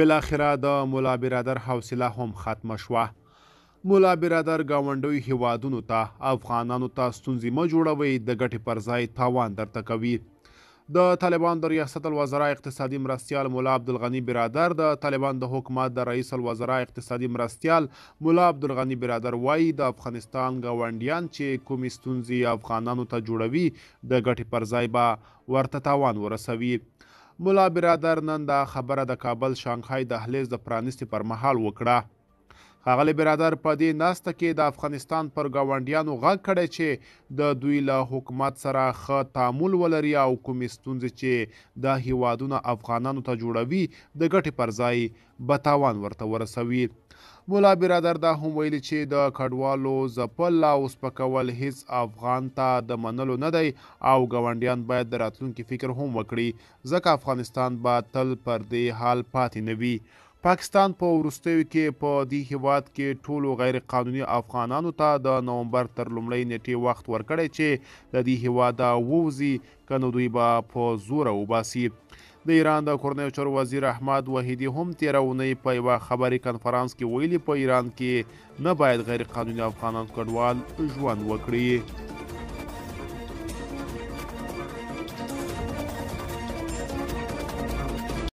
بلاخره د مولا برادر حوصله هم ختمه شوه مولا برادر گاونډوي هیوادونو ته افغانانو ته ستونزې مه جوړوئ د ګټې پر ځای تاوان درته کوي د طالبان د ریاست الوزرا اقتصادي مرستیال مولا عبدالغني برادر د طالبان د حکومت د رئیس الوزرا اقتصادي مرستیال مولا عبدالغني برادر وایي د افغانستان ګاونډیان چې کومې ستونزې افغانانو ته جوړوي د ګټې پر ځای به ورته تاوان ورسوي ملا برادر نن دا خبره د کابل شانګهای دهلیز د پرانیستي پر مهال وکړه ښاغلی برادر په دې ناسته کې د افغانستان پر ګاونډیانو غږ کړی چې د دوی له حکومت سره ښه تعامل ولري او کومې ستونزې چې دا هیوادونه افغانانو ته جوړوي د ګټې پر ځای به تاوان ورته ورسوي مولا برادر دا هم ویلي چې د کډوالو ځپل او سپکول هیڅ افغان ته د منلو نه دی او ګاونډیان باید د راتلونکي فکر هم وکړي ځکه افغانستان به تل پر دې حال پاتې نه وي پاکستان په وروستیو کې په دې هیواد کې ټولو غیر قانوني افغانانو ته د نومبر تر لومړۍ نیټې وخت ورکړی چې د دې هیواد ووزي کنه دوی به په زور وباسي د ایران د کورنیو چارو وزیر احمد وحیدی هم تیره اونۍ په یوه خبري کنفرانس کې ویلي په ایران کې نه باید غیر قانوني افغانان کډوال ژوند وکړي